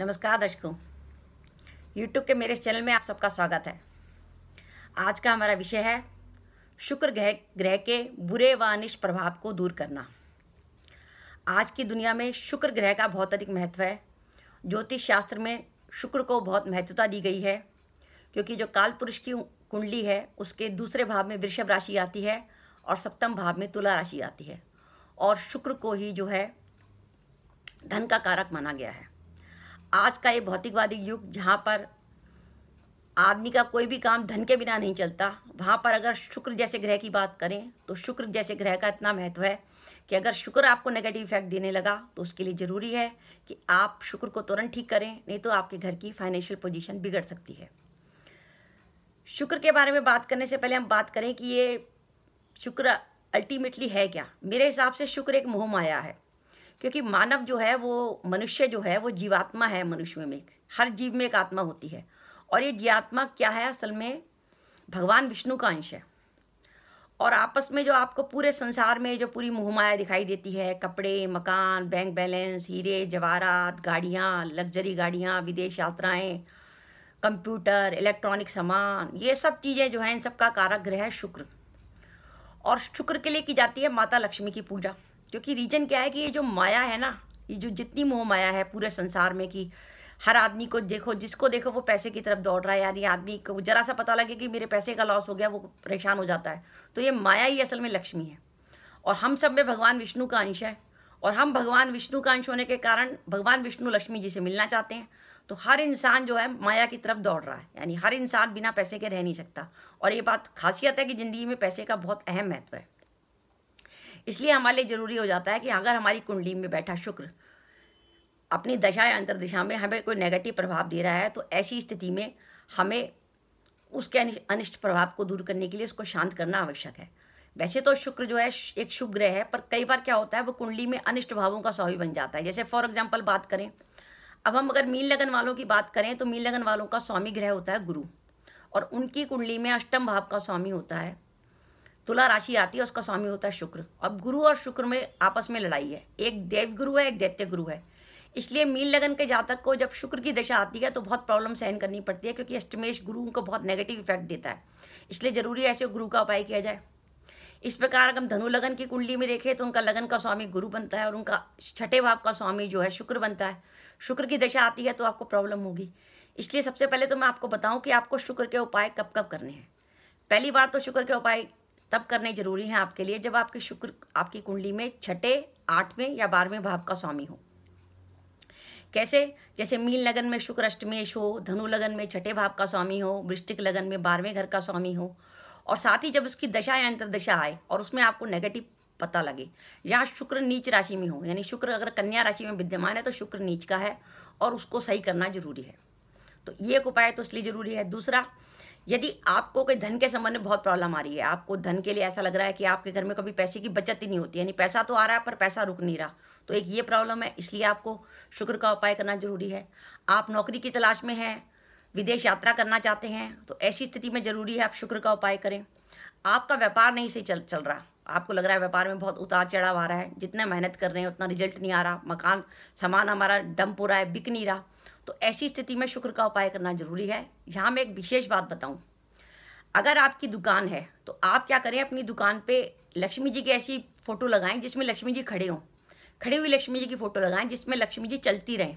नमस्कार दर्शकों यूट्यूब के मेरे चैनल में आप सबका स्वागत है आज का हमारा विषय है शुक्र ग्रह ग्रह के बुरे व अनिष्ट प्रभाव को दूर करना आज की दुनिया में शुक्र ग्रह का बहुत अधिक महत्व है ज्योतिष शास्त्र में शुक्र को बहुत महत्वता दी गई है क्योंकि जो काल पुरुष की कुंडली है उसके दूसरे भाव में वृषभ राशि आती है और सप्तम भाव में तुला राशि आती है और शुक्र को ही जो है धन का कारक माना गया है आज का ये भौतिकवादी युग जहाँ पर आदमी का कोई भी काम धन के बिना नहीं चलता वहाँ पर अगर शुक्र जैसे ग्रह की बात करें तो शुक्र जैसे ग्रह का इतना महत्व है कि अगर शुक्र आपको नेगेटिव इफेक्ट देने लगा तो उसके लिए ज़रूरी है कि आप शुक्र को तुरंत ठीक करें नहीं तो आपके घर की फाइनेंशियल पोजीशन बिगड़ सकती है शुक्र के बारे में बात करने से पहले हम बात करें कि ये शुक्र अल्टीमेटली है क्या मेरे हिसाब से शुक्र एक मोह माया है क्योंकि मानव जो है वो मनुष्य जो है वो जीवात्मा है मनुष्य में एक हर जीव में एक आत्मा होती है और ये जीवात्मा क्या है असल में भगवान विष्णु का अंश है और आपस में जो आपको पूरे संसार में जो पूरी मुहमाया दिखाई देती है कपड़े मकान बैंक बैलेंस हीरे जवाहरात गाड़ियाँ लग्जरी गाड़ियाँ विदेश यात्राएँ कंप्यूटर इलेक्ट्रॉनिक सामान ये सब चीज़ें जो हैं इन सब का कारक ग्रह है शुक्र और शुक्र के लिए की जाती है माता लक्ष्मी की पूजा क्योंकि रीजन क्या है कि ये जो माया है ना ये जो जितनी मोह माया है पूरे संसार में कि हर आदमी को देखो जिसको देखो वो पैसे की तरफ दौड़ रहा है यार ये आदमी को जरा सा पता लगे कि मेरे पैसे का लॉस हो गया वो परेशान हो जाता है तो ये माया ही असल में लक्ष्मी है और हम सब में भगवान विष्णु का अंश है और हम भगवान विष्णु का अंश होने के कारण भगवान विष्णु लक्ष्मी जी से मिलना चाहते हैं तो हर इंसान जो है माया की तरफ दौड़ रहा है यानी हर इंसान बिना पैसे के रह नहीं सकता और ये बात खासियत है कि ज़िंदगी में पैसे का बहुत अहम महत्व है इसलिए हमारे लिए ज़रूरी हो जाता है कि अगर हमारी कुंडली में बैठा शुक्र अपनी दशा या दिशा में हमें कोई नेगेटिव प्रभाव दे रहा है तो ऐसी स्थिति में हमें उसके अनिष्ट प्रभाव को दूर करने के लिए उसको शांत करना आवश्यक है वैसे तो शुक्र जो है एक शुभ ग्रह है पर कई बार क्या होता है वो कुंडली में अनिष्ट भावों का स्वामी बन जाता है जैसे फॉर एग्जाम्पल बात करें अब हम अगर मीन लगन वालों की बात करें तो मीन लगन वालों का स्वामी ग्रह होता है गुरु और उनकी कुंडली में अष्टम भाव का स्वामी होता है तुला राशि आती है उसका स्वामी होता है शुक्र अब गुरु और शुक्र में आपस में लड़ाई है एक देव गुरु है एक दैत्य गुरु है इसलिए मीन लगन के जातक को जब शुक्र की दशा आती है तो बहुत प्रॉब्लम सहन करनी पड़ती है क्योंकि अष्टमेश गुरु उनको बहुत नेगेटिव इफेक्ट देता है इसलिए जरूरी है ऐसे गुरु का उपाय किया जाए इस प्रकार अगर हम धनु लगन की कुंडली में देखें तो उनका लगन का स्वामी गुरु बनता है और उनका छठे भाव का स्वामी जो है शुक्र बनता है शुक्र की दशा आती है तो आपको प्रॉब्लम होगी इसलिए सबसे पहले तो मैं आपको बताऊं कि आपको शुक्र के उपाय कब कब करने हैं पहली बार तो शुक्र के उपाय तब करने जरूरी हैं आपके लिए जब आपके शुक्र आपकी कुंडली में छठे आठवें या बारहवें भाव का स्वामी हो कैसे जैसे मीन लगन में शुक्र अष्टमेश हो धनु लगन में छठे भाव का स्वामी हो वृष्टिक लगन में बारहवें घर का स्वामी हो और साथ ही जब उसकी दशा या अंतर्दशा आए और उसमें आपको नेगेटिव पता लगे या शुक्र नीच राशि में हो यानी शुक्र अगर कन्या राशि में विद्यमान है तो शुक्र नीच का है और उसको सही करना जरूरी है तो ये एक उपाय तो इसलिए जरूरी है दूसरा यदि आपको कोई धन के संबंध में बहुत प्रॉब्लम आ रही है आपको धन के लिए ऐसा लग रहा है कि आपके घर में कभी पैसे की बचत ही नहीं होती यानी पैसा तो आ रहा है पर पैसा रुक नहीं रहा तो एक ये प्रॉब्लम है इसलिए आपको शुक्र का उपाय करना जरूरी है आप नौकरी की तलाश में हैं विदेश यात्रा करना चाहते हैं तो ऐसी स्थिति में ज़रूरी है आप शुक्र का उपाय करें आपका व्यापार नहीं सही चल चल रहा आपको लग रहा है व्यापार में बहुत उतार चढ़ाव आ रहा है जितना मेहनत कर रहे हैं उतना रिजल्ट नहीं आ रहा मकान सामान हमारा डंप हो रहा है बिक नहीं रहा तो ऐसी स्थिति में शुक्र का उपाय करना जरूरी है यहाँ मैं एक विशेष बात बताऊँ अगर आपकी दुकान है तो आप क्या करें अपनी दुकान पर लक्ष्मी जी की ऐसी फ़ोटो लगाएं जिसमें लक्ष्मी जी खड़े हों खड़ी हुई लक्ष्मी जी की फ़ोटो लगाएं जिसमें लक्ष्मी जी चलती रहें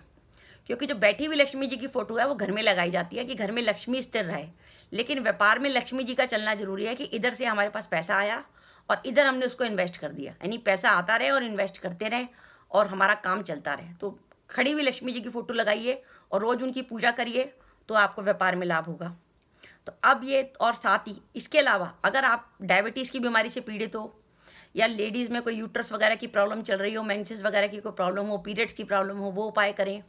क्योंकि जो बैठी हुई लक्ष्मी जी की फ़ोटो है वो घर में लगाई जाती है कि घर में लक्ष्मी स्थिर रहे लेकिन व्यापार में लक्ष्मी जी का चलना ज़रूरी है कि इधर से हमारे पास पैसा आया और इधर हमने उसको इन्वेस्ट कर दिया यानी पैसा आता रहे और इन्वेस्ट करते रहें और हमारा काम चलता रहे तो खड़ी हुई लक्ष्मी जी की फ़ोटो लगाइए और रोज़ उनकी पूजा करिए तो आपको व्यापार में लाभ होगा तो अब ये और साथ ही इसके अलावा अगर आप डायबिटीज़ की बीमारी से पीड़ित हो या लेडीज़ में कोई यूट्रस वगैरह की प्रॉब्लम चल रही हो मैंसेस वगैरह की कोई प्रॉब्लम हो पीरियड्स की प्रॉब्लम हो वो उपाय करें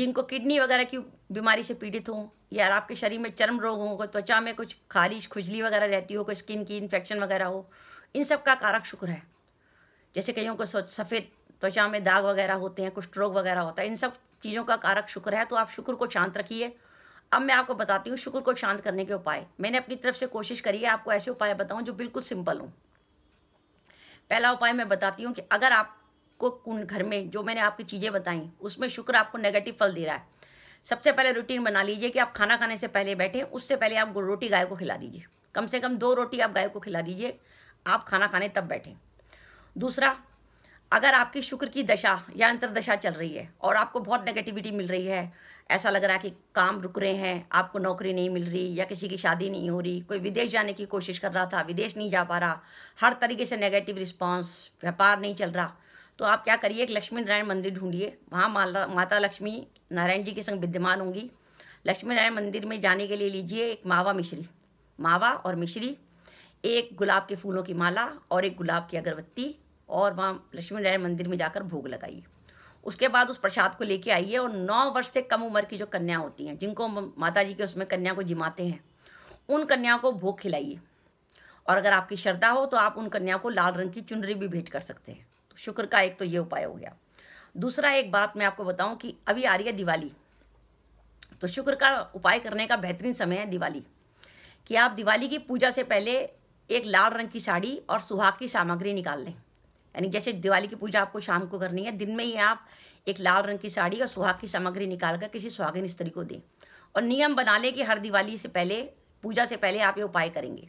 जिनको किडनी वगैरह की बीमारी से पीड़ित हो या आपके शरीर में चर्म रोग हो कोई त्वचा में कुछ खारिश खुजली वगैरह रहती हो कोई स्किन की इन्फेक्शन वगैरह हो इन सब का कारक शुक्र है जैसे कईयों को सफ़ेद त्वचा में दाग वगैरह होते हैं कुछ रोग वगैरह होता है इन सब चीज़ों का कारक शुक्र है तो आप शुक्र को शांत रखिए अब मैं आपको बताती हूँ शुक्र को शांत करने के उपाय मैंने अपनी तरफ से कोशिश करी है आपको ऐसे उपाय बताऊँ जो बिल्कुल सिंपल हों पहला उपाय मैं बताती हूँ कि अगर आपको घर में जो मैंने आपकी चीज़ें बताई उसमें शुक्र आपको नेगेटिव फल दे रहा है सबसे पहले रूटीन बना लीजिए कि आप खाना खाने से पहले बैठें उससे पहले आप रोटी गाय को खिला दीजिए कम से कम दो रोटी आप गाय को खिला दीजिए आप खाना खाने तब बैठें दूसरा अगर आपकी शुक्र की दशा या अंतरदशा चल रही है और आपको बहुत नेगेटिविटी मिल रही है ऐसा लग रहा है कि काम रुक रहे हैं आपको नौकरी नहीं मिल रही या किसी की शादी नहीं हो रही कोई विदेश जाने की कोशिश कर रहा था विदेश नहीं जा पा रहा हर तरीके से नेगेटिव रिस्पांस व्यापार नहीं चल रहा तो आप क्या करिए एक लक्ष्मी नारायण मंदिर ढूंढिए वहाँ माता लक्ष्मी नारायण जी के संग विद्यमान होंगी लक्ष्मी नारायण मंदिर में जाने के लिए लीजिए एक मावा मिश्री मावा और मिश्री एक गुलाब के फूलों की माला और एक गुलाब की अगरबत्ती और वहाँ लक्ष्मी नारायण मंदिर में जाकर भोग लगाइए उसके बाद उस प्रसाद को लेके आइए और नौ वर्ष से कम उम्र की जो कन्या होती हैं जिनको माता जी के उसमें कन्या को जिमाते हैं उन कन्याओं को भोग खिलाइए और अगर आपकी श्रद्धा हो तो आप उन कन्याओं को लाल रंग की चुनरी भी भेंट कर सकते हैं तो शुक्र का एक तो ये उपाय हो गया दूसरा एक बात मैं आपको बताऊं कि अभी आ रही है दिवाली तो शुक्र का उपाय करने का बेहतरीन समय है दिवाली कि आप दिवाली की पूजा से पहले एक लाल रंग की साड़ी और सुहाग की सामग्री निकाल लें यानी जैसे दिवाली की पूजा आपको शाम को करनी है दिन में ही आप एक लाल रंग की साड़ी और सुहाग की सामग्री निकाल कर किसी सुहागिन स्त्री को दें और नियम बना लें कि हर दिवाली से पहले पूजा से पहले आप ये उपाय करेंगे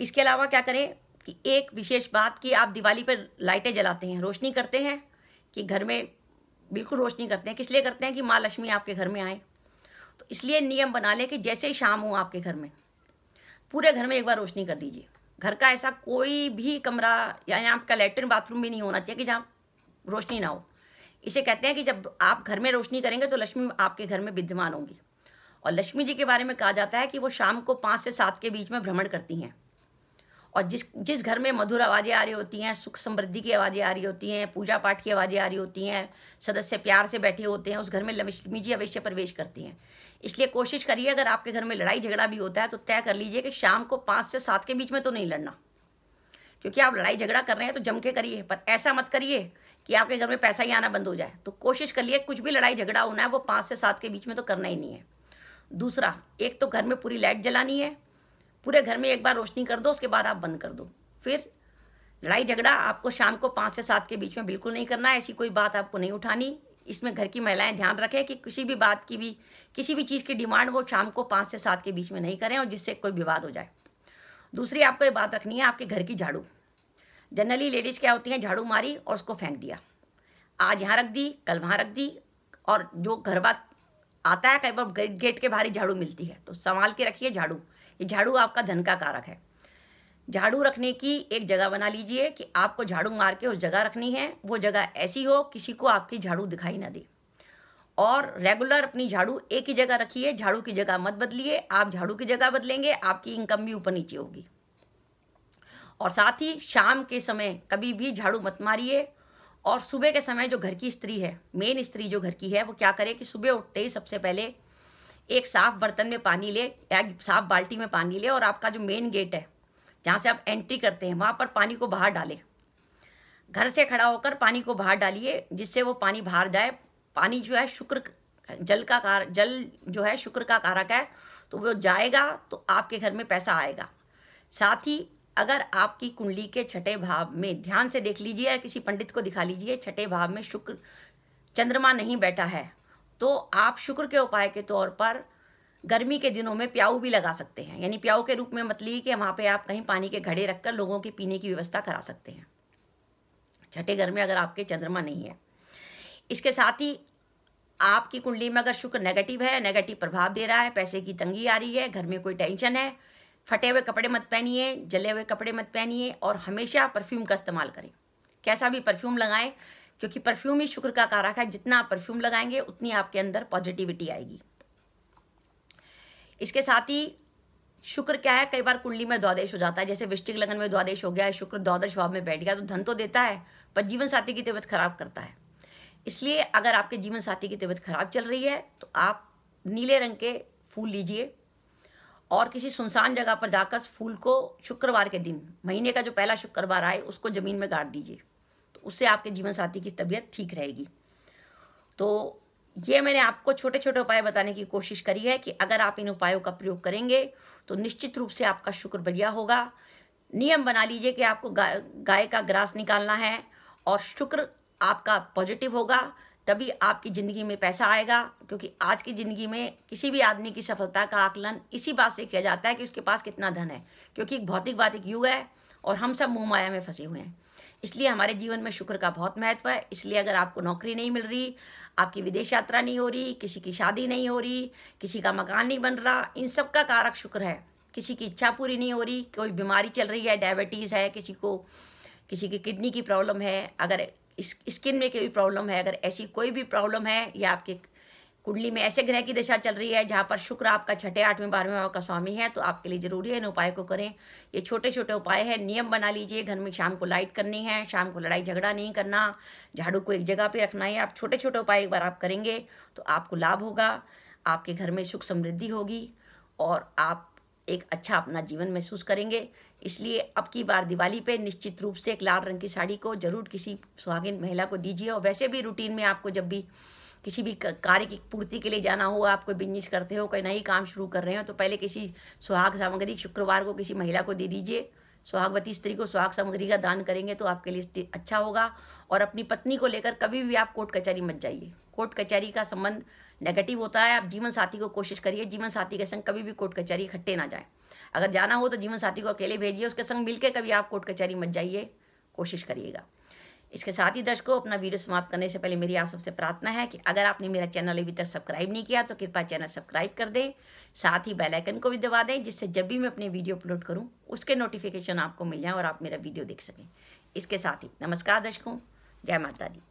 इसके अलावा क्या करें कि एक विशेष बात कि आप दिवाली पर लाइटें जलाते हैं रोशनी करते हैं कि घर में बिल्कुल रोशनी करते हैं किस लिए करते हैं कि माँ लक्ष्मी आपके घर में आए तो इसलिए नियम बना लें कि जैसे ही शाम हो आपके घर में पूरे घर में एक बार रोशनी कर दीजिए घर का ऐसा कोई भी कमरा यानी आपका लेटरिन बाथरूम भी नहीं होना चाहिए कि जहाँ रोशनी ना हो इसे कहते हैं कि जब आप घर में रोशनी करेंगे तो लक्ष्मी आपके घर में विद्यमान होंगी और लक्ष्मी जी के बारे में कहा जाता है कि वो शाम को पाँच से सात के बीच में भ्रमण करती हैं और जिस जिस घर में मधुर आवाज़ें आ रही होती हैं सुख समृद्धि की आवाज़ें आ रही होती हैं पूजा पाठ की आवाज़ें आ रही होती हैं सदस्य प्यार से बैठे होते हैं उस घर में लक्ष्मी जी अवश्य प्रवेश करती हैं इसलिए कोशिश करिए अगर आपके घर में लड़ाई झगड़ा भी होता है तो तय कर लीजिए कि शाम को पाँच से सात के बीच में तो नहीं लड़ना क्योंकि आप लड़ाई झगड़ा कर रहे हैं तो जम के करिए पर ऐसा मत करिए कि आपके घर में पैसा ही आना बंद हो जाए तो कोशिश करिए कुछ भी लड़ाई झगड़ा होना है वो पाँच से सात के बीच में तो करना ही नहीं है दूसरा एक तो घर में पूरी लाइट जलानी है पूरे घर में एक बार रोशनी कर दो उसके बाद आप बंद कर दो फिर लड़ाई झगड़ा आपको शाम को पाँच से सात के बीच में बिल्कुल नहीं करना ऐसी कोई बात आपको नहीं उठानी इसमें घर की महिलाएं ध्यान रखें कि किसी भी बात की भी किसी भी चीज़ की डिमांड वो शाम को पाँच से सात के बीच में नहीं करें और जिससे कोई विवाद हो जाए दूसरी आपको ये बात रखनी है आपके घर की झाड़ू जनरली लेडीज़ क्या होती हैं झाड़ू मारी और उसको फेंक दिया आज यहाँ रख दी कल वहाँ रख दी और जो घर बात आता है कई बार गेट के बाहर ही झाड़ू मिलती है तो संभाल के रखिए झाड़ू ये झाड़ू आपका धन का कारक है झाड़ू रखने की एक जगह बना लीजिए कि आपको झाड़ू मार के उस जगह रखनी है वो जगह ऐसी हो किसी को आपकी झाड़ू दिखाई ना दे और रेगुलर अपनी झाड़ू एक ही जगह रखिए झाड़ू की जगह मत बदलिए आप झाड़ू की जगह बदलेंगे आपकी इनकम भी ऊपर नीचे होगी और साथ ही शाम के समय कभी भी झाड़ू मत मारिए और सुबह के समय जो घर की स्त्री है मेन स्त्री जो घर की है वो क्या करे कि सुबह उठते ही सबसे पहले एक साफ बर्तन में पानी ले या साफ बाल्टी में पानी ले और आपका जो मेन गेट है जहाँ से आप एंट्री करते हैं वहाँ पर पानी को बाहर डालें घर से खड़ा होकर पानी को बाहर डालिए जिससे वो पानी बाहर जाए पानी जो है शुक्र जल का कार जल जो है शुक्र का कारक है तो वो जाएगा तो आपके घर में पैसा आएगा साथ ही अगर आपकी कुंडली के छठे भाव में ध्यान से देख लीजिए या किसी पंडित को दिखा लीजिए छठे भाव में शुक्र चंद्रमा नहीं बैठा है तो आप शुक्र के उपाय के तौर पर गर्मी के दिनों में प्याऊ भी लगा सकते हैं यानी प्याऊ के रूप में मतलब कि वहाँ पे आप कहीं पानी के घड़े रखकर लोगों के पीने की व्यवस्था करा सकते हैं छठे घर में अगर आपके चंद्रमा नहीं है इसके साथ ही आपकी कुंडली में अगर शुक्र नेगेटिव है नेगेटिव प्रभाव दे रहा है पैसे की तंगी आ रही है घर में कोई टेंशन है फटे हुए कपड़े मत पहनिए जले हुए कपड़े मत पहनिए और हमेशा परफ्यूम का इस्तेमाल करें कैसा भी परफ्यूम लगाएं क्योंकि परफ्यूम ही शुक्र का कारक है जितना आप परफ्यूम लगाएंगे उतनी आपके अंदर पॉजिटिविटी आएगी इसके साथ ही शुक्र क्या है कई बार कुंडली में द्वादेश हो जाता है जैसे वृष्टिक लगन में द्वादेश हो गया है शुक्र द्वादश भाव में बैठ गया तो धन तो देता है पर जीवन साथी की तबियत खराब करता है इसलिए अगर आपके जीवन साथी की तबियत खराब चल रही है तो आप नीले रंग के फूल लीजिए और किसी सुनसान जगह पर जाकर फूल को शुक्रवार के दिन महीने का जो पहला शुक्रवार आए उसको ज़मीन में गाड़ दीजिए तो उससे आपके जीवन साथी की तबीयत ठीक रहेगी तो ये मैंने आपको छोटे छोटे उपाय बताने की कोशिश करी है कि अगर आप इन उपायों का प्रयोग करेंगे तो निश्चित रूप से आपका शुक्र बढ़िया होगा नियम बना लीजिए कि आपको गाय का ग्रास निकालना है और शुक्र आपका पॉजिटिव होगा तभी आपकी ज़िंदगी में पैसा आएगा क्योंकि आज की ज़िंदगी में किसी भी आदमी की सफलता का आकलन इसी बात से किया जाता है कि उसके पास कितना धन है क्योंकि एक भौतिकवाद एक युग है और हम सब मुँह माया में फंसे हुए हैं इसलिए हमारे जीवन में शुक्र का बहुत महत्व है इसलिए अगर आपको नौकरी नहीं मिल रही आपकी विदेश यात्रा नहीं हो रही किसी की शादी नहीं हो रही किसी का मकान नहीं बन रहा इन सब का कारक शुक्र है किसी की इच्छा पूरी नहीं हो रही कोई बीमारी चल रही है डायबिटीज़ है किसी को किसी की किडनी की प्रॉब्लम है अगर इस स्किन में कोई प्रॉब्लम है अगर ऐसी कोई भी प्रॉब्लम है या आपके कुंडली में ऐसे ग्रह की दशा चल रही है जहाँ पर शुक्र आपका छठे आठवें बारहवें भाव का स्वामी है तो आपके लिए जरूरी है इन उपाय को करें ये छोटे छोटे उपाय हैं नियम बना लीजिए घर में शाम को लाइट करनी है शाम को लड़ाई झगड़ा नहीं करना झाड़ू को एक जगह पे रखना है आप छोटे छोटे उपाय एक बार आप करेंगे तो आपको लाभ होगा आपके घर में सुख समृद्धि होगी और आप एक अच्छा अपना जीवन महसूस करेंगे इसलिए अब की बार दिवाली पे निश्चित रूप से एक लाल रंग की साड़ी को जरूर किसी सुहागिन महिला को दीजिए और वैसे भी रूटीन में आपको जब भी किसी भी कार्य की पूर्ति के लिए जाना हो आप कोई बिजनेस करते हो कोई नई काम शुरू कर रहे हो तो पहले किसी सुहाग सामग्री शुक्रवार को किसी महिला को दे दीजिए सुहागवती स्त्री को सुहाग सामग्री का दान करेंगे तो आपके लिए अच्छा होगा और अपनी पत्नी को लेकर कभी भी आप कोर्ट कचहरी मत जाइए कोर्ट कचहरी का संबंध नेगेटिव होता है आप जीवन साथी को कोशिश करिए जीवन साथी के संग कभी भी कोर्ट कचहरी इकट्ठे ना जाए अगर जाना हो तो जीवन साथी को अकेले भेजिए उसके संग मिलकर कभी आप कोर्ट कचहरी मत जाइए कोशिश करिएगा इसके साथ ही दर्शकों अपना वीडियो समाप्त करने से पहले मेरी आप सबसे प्रार्थना है कि अगर आपने मेरा चैनल अभी तक सब्सक्राइब नहीं किया तो कृपया चैनल सब्सक्राइब कर दें साथ ही बेल आइकन को भी दबा दें जिससे जब भी मैं अपने वीडियो अपलोड करूं उसके नोटिफिकेशन आपको मिल जाए और आप मेरा वीडियो देख सकें इसके साथ ही नमस्कार दर्शकों जय माता दी